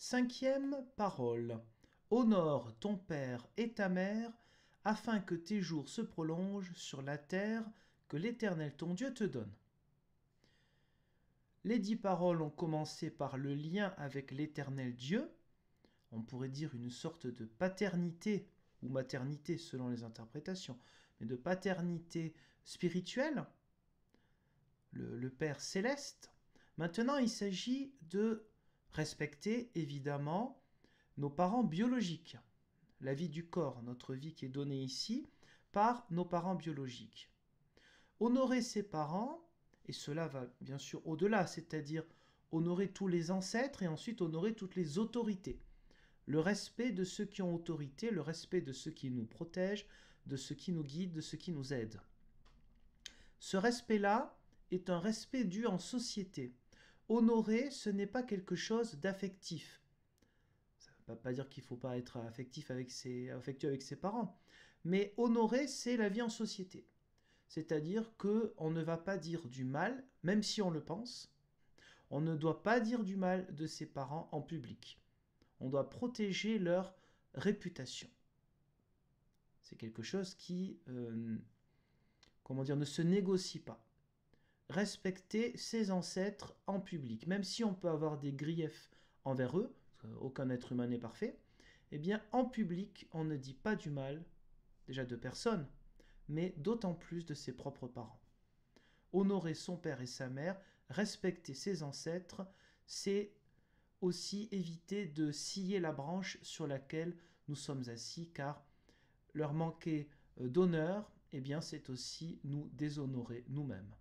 Cinquième parole. Honore ton Père et ta Mère, afin que tes jours se prolongent sur la terre que l'Éternel ton Dieu te donne. Les dix paroles ont commencé par le lien avec l'Éternel Dieu, on pourrait dire une sorte de paternité ou maternité selon les interprétations, mais de paternité spirituelle, le, le Père céleste. Maintenant, il s'agit de respecter évidemment nos parents biologiques, la vie du corps, notre vie qui est donnée ici par nos parents biologiques. Honorer ses parents, et cela va bien sûr au-delà, c'est-à-dire honorer tous les ancêtres et ensuite honorer toutes les autorités. Le respect de ceux qui ont autorité, le respect de ceux qui nous protègent, de ceux qui nous guident, de ceux qui nous aident. Ce respect-là est un respect dû en société honorer, ce n'est pas quelque chose d'affectif. Ça ne veut pas dire qu'il ne faut pas être affectif avec ses, affectueux avec ses parents. Mais honorer, c'est la vie en société. C'est-à-dire que on ne va pas dire du mal, même si on le pense. On ne doit pas dire du mal de ses parents en public. On doit protéger leur réputation. C'est quelque chose qui, euh, comment dire, ne se négocie pas respecter ses ancêtres en public. Même si on peut avoir des griefs envers eux, aucun être humain n'est parfait, eh bien en public, on ne dit pas du mal, déjà de personne, mais d'autant plus de ses propres parents. Honorer son père et sa mère, respecter ses ancêtres, c'est aussi éviter de scier la branche sur laquelle nous sommes assis, car leur manquer euh, d'honneur, eh bien c'est aussi nous déshonorer nous-mêmes.